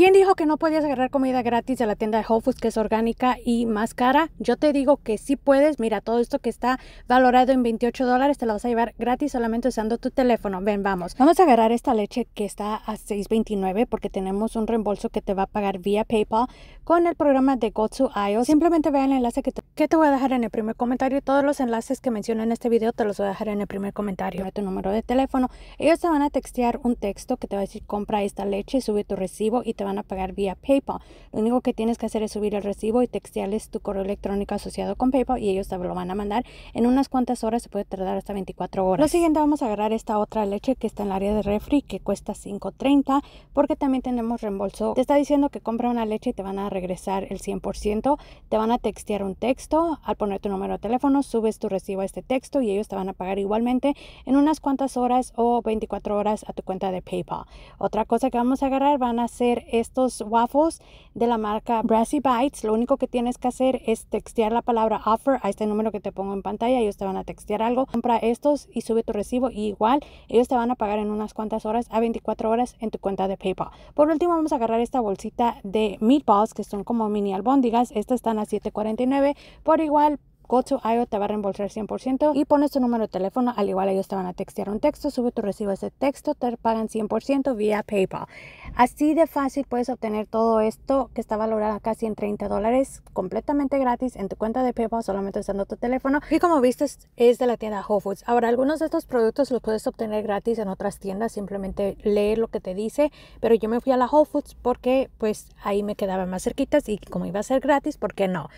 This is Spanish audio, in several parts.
¿Quién dijo que no podías agarrar comida gratis de la tienda de Whole Foods que es orgánica y más cara? Yo te digo que sí puedes. Mira, todo esto que está valorado en 28 dólares te lo vas a llevar gratis solamente usando tu teléfono. Ven, vamos. Vamos a agarrar esta leche que está a 6.29 porque tenemos un reembolso que te va a pagar vía PayPal con el programa de IOS. Simplemente vean el enlace que te, voy a dejar en el primer comentario. Todos los enlaces que menciono en este video te los voy a dejar en el primer comentario. Tu número de teléfono. Ellos te van a textear un texto que te va a decir compra esta leche, sube tu recibo y te van van a pagar vía PayPal. Lo único que tienes que hacer es subir el recibo y textearles tu correo electrónico asociado con PayPal y ellos te lo van a mandar en unas cuantas horas, se puede tardar hasta 24 horas. Lo siguiente vamos a agarrar esta otra leche que está en el área de refri que cuesta 5.30 porque también tenemos reembolso. Te está diciendo que compra una leche y te van a regresar el 100%, te van a textear un texto, al poner tu número de teléfono subes tu recibo a este texto y ellos te van a pagar igualmente en unas cuantas horas o 24 horas a tu cuenta de PayPal. Otra cosa que vamos a agarrar van a ser estos waffles de la marca Brassy Bites. Lo único que tienes que hacer es textear la palabra offer a este número que te pongo en pantalla. Ellos te van a textear algo. Compra estos y sube tu recibo. Y igual, ellos te van a pagar en unas cuantas horas a 24 horas en tu cuenta de PayPal. Por último, vamos a agarrar esta bolsita de meatballs que son como mini albóndigas. Estas están a $7.49. Por igual, go io te va a reembolsar 100% y pones tu número de teléfono, al igual ellos te van a textear un texto, sube tu recibo ese texto, te pagan 100% vía PayPal. Así de fácil puedes obtener todo esto que está valorado casi en 30 dólares completamente gratis en tu cuenta de PayPal solamente usando tu teléfono y como viste es de la tienda Whole Foods. Ahora algunos de estos productos los puedes obtener gratis en otras tiendas, simplemente leer lo que te dice, pero yo me fui a la Whole Foods porque pues ahí me quedaba más cerquitas y como iba a ser gratis, ¿por qué no?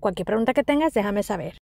Cualquier pregunta que tengas, déjame saber.